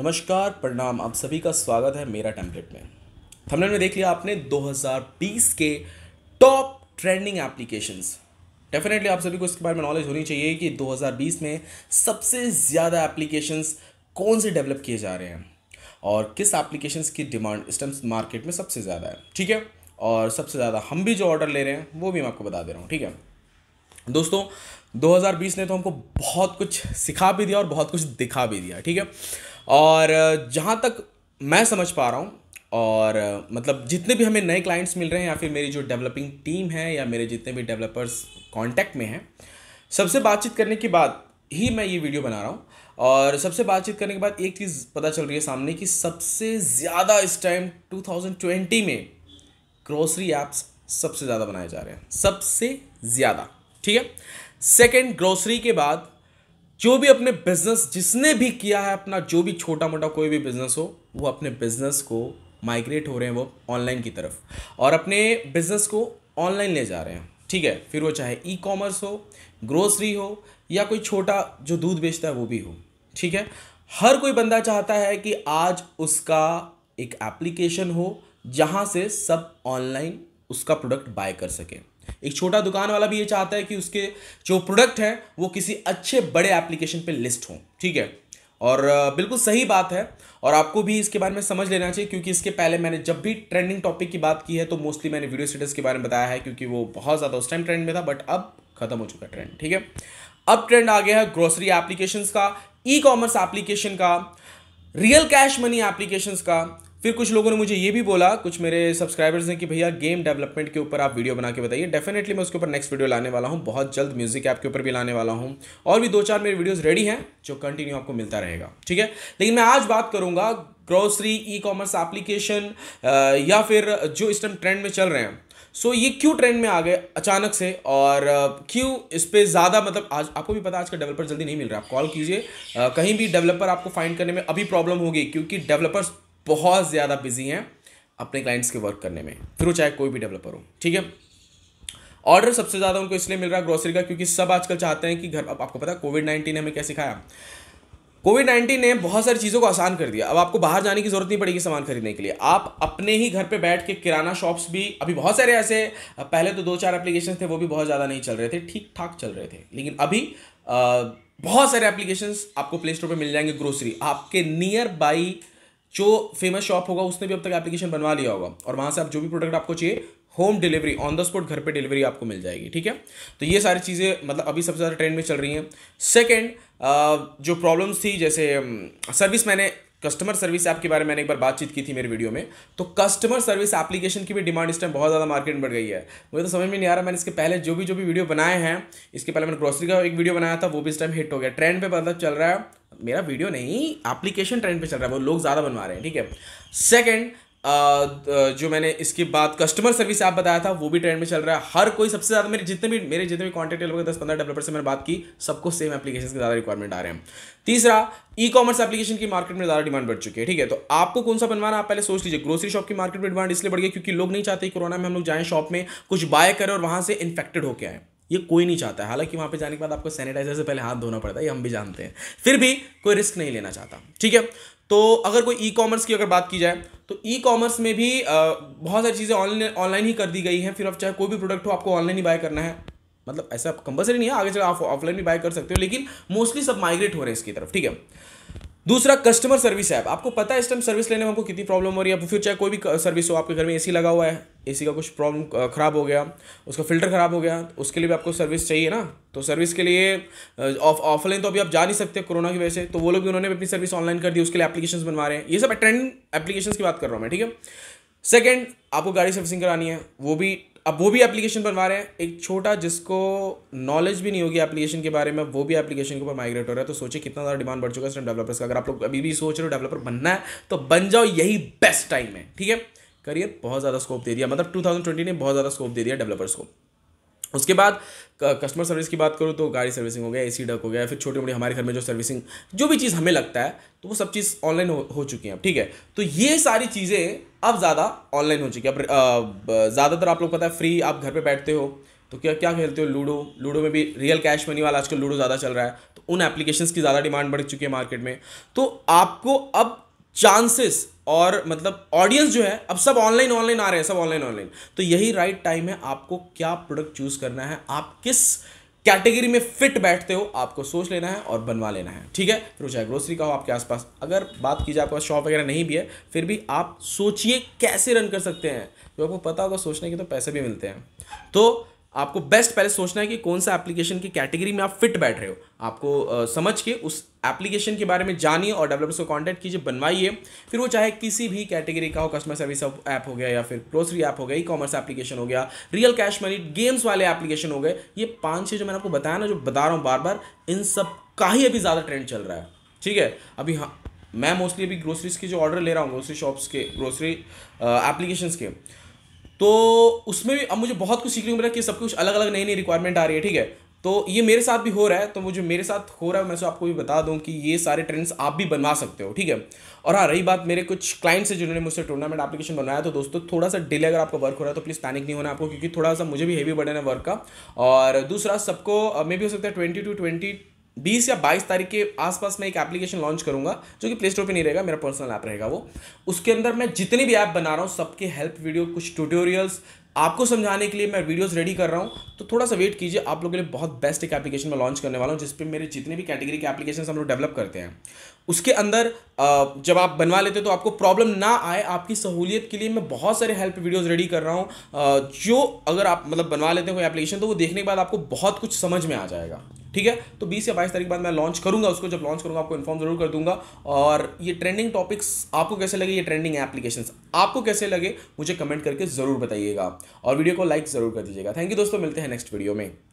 नमस्कार प्रणाम आप सभी का स्वागत है मेरा टेम्पलेट में थंबनेल में देख लिया आपने 2020 के टॉप ट्रेंडिंग एप्लीकेशंस डेफिनेटली आप सभी को इसके बारे में नॉलेज होनी चाहिए कि 2020 में सबसे ज़्यादा एप्लीकेशंस कौन से डेवलप किए जा रहे हैं और किस एप्लीकेशंस की डिमांड इस टाइम मार्केट में सबसे ज़्यादा है ठीक है और सबसे ज़्यादा हम भी जो ऑर्डर ले रहे हैं वो भी मैं आपको बता दे रहा हूँ ठीक है दोस्तों 2020 ने तो हमको बहुत कुछ सिखा भी दिया और बहुत कुछ दिखा भी दिया ठीक है और जहाँ तक मैं समझ पा रहा हूँ और मतलब जितने भी हमें नए क्लाइंट्स मिल रहे हैं या फिर मेरी जो डेवलपिंग टीम है या मेरे जितने भी डेवलपर्स कांटेक्ट में हैं सबसे बातचीत करने के बाद ही मैं ये वीडियो बना रहा हूँ और सबसे बातचीत करने के बाद एक चीज़ पता चल रही है सामने कि सबसे ज़्यादा इस टाइम 2020 में ग्रोसरी ऐप्स सबसे ज़्यादा बनाए जा रहे हैं सबसे ज़्यादा ठीक है सेकेंड ग्रोसरी के बाद जो भी अपने बिजनेस जिसने भी किया है अपना जो भी छोटा मोटा कोई भी बिजनेस हो वो अपने बिजनेस को माइग्रेट हो रहे हैं वो ऑनलाइन की तरफ और अपने बिजनेस को ऑनलाइन ले जा रहे हैं ठीक है फिर वो चाहे ई कॉमर्स हो ग्रोसरी हो या कोई छोटा जो दूध बेचता है वो भी हो ठीक है हर कोई बंदा चाहता है कि आज उसका एक एप्लीकेशन हो जहाँ से सब ऑनलाइन उसका प्रोडक्ट बाय कर सकें एक छोटा दुकान वाला भी ये चाहता है कि उसके जो प्रोडक्ट हैं वो किसी अच्छे बड़े एप्लीकेशन पे लिस्ट हों ठीक है और बिल्कुल सही बात है और आपको भी इसके बारे में समझ लेना चाहिए क्योंकि इसके पहले मैंने जब भी ट्रेंडिंग टॉपिक की बात की है तो मोस्टली मैंने वीडियो स्टेटस के बारे में बताया है क्योंकि वो बहुत ज़्यादा उस टाइम ट्रेंड में था बट अब खत्म हो चुका ट्रेंड ठीक है अब ट्रेंड आ गया है ग्रोसरी एप्लीकेशन का ई कॉमर्स एप्लीकेशन का रियल कैश मनी एप्लीकेशन का फिर कुछ लोगों ने मुझे ये भी बोला कुछ मेरे सब्सक्राइबर्स ने कि भैया गेम डेवलपमेंट के ऊपर आप वीडियो बना के बताइए डेफिनेटली मैं उसके ऊपर नेक्स्ट वीडियो लाने वाला हूँ बहुत जल्द म्यूजिक ऐप के ऊपर भी लाने वाला हूँ और भी दो चार मेरे वीडियोज़ रेडी हैं जो कंटिन्यू आपको मिलता रहेगा ठीक है लेकिन मैं आज बात करूँगा ग्रोसरी ई कॉमर्स एप्लीकेशन या फिर जो इस टाइम ट्रेंड में चल रहे हैं सो so, ये क्यों ट्रेंड में आ गए अचानक से और क्यों इस पर ज़्यादा मतलब आज आपको भी पता आज का डेवलपर जल्दी नहीं मिल रहा आप कॉल कीजिए कहीं भी डेवलपर आपको फाइंड करने में अभी प्रॉब्लम होगी क्योंकि डेवलपर्स बहुत ज़्यादा बिजी हैं अपने क्लाइंट्स के वर्क करने में फिर वो चाहे कोई भी डेवलपर हो ठीक है ऑर्डर सबसे ज़्यादा उनको इसलिए मिल रहा है ग्रोसरी का क्योंकि सब आजकल चाहते हैं कि घर आपको पता है कोविड नाइन्टीन ने हमें क्या सिखाया कोविड नाइन्टीन ने बहुत सारी चीज़ों को आसान कर दिया अब आपको बाहर जाने की जरूरत नहीं पड़ेगी सामान खरीदने के लिए आप अपने ही घर पे बैठ के किराना शॉप्स भी अभी बहुत सारे ऐसे पहले तो दो चार एप्लीकेशन थे वो भी बहुत ज़्यादा नहीं चल रहे थे ठीक ठाक चल रहे थे लेकिन अभी बहुत सारे एप्लीकेशन आपको प्ले स्टोर पर मिल जाएंगे ग्रोसरी आपके नियर बाई जो फेमस शॉप होगा उसने भी अब तक एप्लीकेशन बनवा लिया होगा और वहाँ से आप जो भी प्रोडक्ट आपको चाहिए home delivery on the spot घर पे डिलीवरी आपको मिल जाएगी ठीक है तो ये सारी चीज़ें मतलब अभी सबसे ज़्यादा ट्रेंड में चल रही हैं सेकेंड जो प्रॉब्लम्स थी जैसे सर्विस मैंने कस्टमर सर्विस ऐप के बारे में मैंने एक बार बातचीत की थी मेरे वीडियो में तो कस्टमर सर्विस एप्लीकेशन की भी डिमांड इस टाइम बहुत ज़्यादा मार्केट में बढ़ गई है मुझे तो समझ में नहीं आ रहा मैंने इसके पहले जो भी जो भी वीडियो बनाए हैं इसके पहले मैंने ग्रोसरी का एक वीडियो बनाया था वो भी इस टाइम हिट हो गया ट्रेंड पर मतलब चल रहा है मेरा वीडियो नहीं एप्लीकेशन ट्रेंड पर चल रहा है वो लोग ज़्यादा बनवा रहे हैं ठीक है सेकेंड जो मैंने इसके बाद कस्टमर सर्विस ऐप बताया था वो भी ट्रेंड में चल रहा है हर कोई सबसे ज़्यादा मेरे जितने भी मेरे जितने भी कॉन्टेक्ट लोग दस पंद्रह डेवलपर से मैंने बात की सबको सेम एप्लीकेशन के ज़्यादा रिक्वायरमेंट आ रहे हैं तीसरा ई कॉमर्स एप्लीकेशन की मार्केट में ज़्यादा डिमांड बढ़ चुकी है ठीक है तो आपको कौन सा बनवाना आप पहले सोच लीजिए ग्रोसरी शॉप की मार्केट में डिमांड इसलिए बढ़ गई क्योंकि लोग नहीं चाहते कोरोना में हम लोग जाएँ शॉप में कुछ बाय करें और वहाँ से इन्फेक्टेड होकर आएँ ये कोई नहीं चाहता है हालांकि वहां पे जाने के बाद आपको सैनिटाइजर से पहले हाथ धोना पड़ता है ये हम भी जानते हैं फिर भी कोई रिस्क नहीं लेना चाहता ठीक है तो अगर कोई ई कॉमर्स की अगर बात की जाए तो ई कॉमर्स में भी बहुत सारी चीज़ें ऑनलाइन ऑनलाइन ही कर दी गई हैं फिर अब चाहे कोई भी प्रोडक्ट हो आपको ऑनलाइन ही बाय करना है मतलब ऐसा कंपलसरी नहीं है आगे चल आप ऑफलाइन भी बाय कर सकते हो लेकिन मोस्टली सब माइग्रेट हो रहे हैं इसकी तरफ ठीक है दूसरा कस्टमर सर्विस ऐप आपको पता है इस टाइम सर्विस लेने में आपको कितनी प्रॉब्लम हो रही है फिर चाहे कोई भी सर्विस हो आपके घर में एसी लगा हुआ है एसी का कुछ प्रॉब्लम ख़राब हो गया उसका फिल्टर ख़राब हो गया तो उसके लिए भी आपको सर्विस चाहिए ना तो सर्विस के लिए ऑफलाइन तो अभी आप जा नहीं सकते कोरोना की वजह से तो वो लोग भी उन्होंने अपनी सर्विस ऑनलाइन कर दी उसके लिए एप्लीकेशन बनवा रहे हैं ये सब ट्रेंड एप्लीकेशन की बात कर रहा हूँ मैं ठीक है सेकेंड आपको गाड़ी सर्विसिंग करानी है वो भी अब वो भी एप्लीकेशन बनवा रहे हैं एक छोटा जिसको नॉलेज भी नहीं होगी एप्लीकेशन के बारे में वो भी एप्लीकेशन के ऊपर माइग्रेट हो रहा है तो सोचिए कितना ज़्यादा डिमांड बढ़ चुका है डेवलपर्स का अगर आप लोग अभी भी सोच रहे हो डेवलपर बनना है तो बन जाओ यही बेस्ट टाइम है ठीक है करियर बहुत ज़्यादा स्कोप दे दिया मतलब टू ने बहुत ज़्यादा स्कोप दे दिया डेवलपर्स को उसके बाद कस्टमर सर्विस की बात करूँ तो गाड़ी सर्विसिंग हो गया सी डक हो गया फिर छोटी मोटी हमारे घर में जो सर्विसिंग जो भी चीज़ हमें लगता है तो वो सब चीज़ ऑनलाइन हो, हो चुकी अब ठीक है तो ये सारी चीज़ें अब ज़्यादा ऑनलाइन हो चुकी है अब ज़्यादातर आप लोग पता है फ्री आप घर पे बैठते हो तो क्या क्या खेलते हो लूडो लूडो में भी रियल कैश मनी वाला आजकल लूडो ज़्यादा चल रहा है तो उन एप्लीकेशंस की ज़्यादा डिमांड बढ़ चुकी है मार्केट में तो आपको अब चांसेस और मतलब ऑडियंस जो है अब सब ऑनलाइन ऑनलाइन आ रहे हैं सब ऑनलाइन ऑनलाइन तो यही राइट टाइम है आपको क्या प्रोडक्ट चूज़ करना है आप किस कैटेगरी में फिट बैठते हो आपको सोच लेना है और बनवा लेना है ठीक है फिर चाहे ग्रोसरी का हो आपके आसपास अगर बात की जाए आपके पास शॉप वगैरह नहीं भी है फिर भी आप सोचिए कैसे रन कर सकते हैं जो आपको पता होगा सोचने के तो पैसे भी मिलते हैं तो आपको बेस्ट पहले सोचना है कि कौन सा एप्लीकेशन की कैटेगरी में आप फिट बैठ रहे हो आपको आ, समझ के उस एप्लीकेशन के बारे में जानिए और डेवलपर्स को कांटेक्ट कीजिए बनवाइए फिर वो चाहे किसी भी कैटेगरी का हो कस्टमर सर्विस ऐप हो गया या फिर ग्रोसरी ऐप हो गया ई कॉमर्स एप्लीकेशन हो गया रियल कैश मनी गेम्स वाले एप्लीकेशन हो गए ये पाँच छः जो मैंने आपको बताया ना जो बता रहा हूँ बार बार इन सब का ही अभी ज़्यादा ट्रेंड चल रहा है ठीक है अभी हाँ मैं मोस्टली अभी ग्रोसरीज के जो ऑर्डर ले रहा हूँ ग्रोसरी शॉप्स के ग्रोसरी एप्लीकेशन के तो उसमें भी अब मुझे बहुत कुछ सीखने को मिला कि सब कुछ अलग अलग नई नई रिक्वायरमेंट आ रही है ठीक है तो ये मेरे साथ भी हो रहा है तो मुझे मेरे साथ हो रहा है मैं सो आपको भी बता दूं कि ये सारे ट्रेंड्स आप भी बनवा सकते हो ठीक है और हाँ रही बात मेरे कुछ क्लाइंट्स हैं जिन्होंने मुझसे टूर्नामेंट एप्लीकेशन बनाया तो दोस्तों थोड़ा सा डिले अगर आपका वर्क हो रहा है तो प्लीज़ पैनिक नहीं होना आपको क्योंकि थोड़ा सा मुझे भी हैवी बर्डन है वर्क का और दूसरा सबको मे भी हो सकता है ट्वेंटी टू ट्वेंटी बीस या बाईस तारीख के आसपास मैं एक एप्लीकेशन लॉन्च करूंगा जो कि प्ले स्टोर पर नहीं रहेगा मेरा पर्सनल ऐप रहेगा वो उसके अंदर मैं जितनी भी ऐप बना रहा हूँ सबके हेल्प वीडियो कुछ ट्यूटोरियल्स आपको समझाने के लिए मैं वीडियोस रेडी कर रहा हूँ तो थोड़ा सा वेट कीजिए आप लोगों के लिए बहुत बेस्ट एक एप्लीकेशन मैं लॉन्च करने वाला हूँ जिसपे मेरे जितने भी कैटेगरी के एप्लीकेशन हम लोग डेवलप करते हैं उसके अंदर जब आप बनवा लेते हैं तो आपको प्रॉब्लम ना आए आपकी सहूलियत के लिए मैं बहुत सारे हेल्प वीडियोस रेडी कर रहा हूँ जो अगर आप मतलब बनवा लेते हैं कोई एप्लीकेशन तो वो देखने के बाद आपको बहुत कुछ समझ में आ जाएगा ठीक है तो 20 या 22 तारीख बाद मैं लॉन्च करूंगा उसको जब लॉन्च करूंगा आपको इन्फॉर्म जरूर कर दूंगा और ये ट्रेंडिंग टॉपिक्स आपको कैसे लगे ये ट्रेंडिंग एप्लीकेशन आपको कैसे लगे मुझे कमेंट करके ज़रूर बताइएगा और वीडियो को लाइक ज़रूर कर दीजिएगा थैंक यू दोस्तों मिलते हैं नेक्स्ट वीडियो में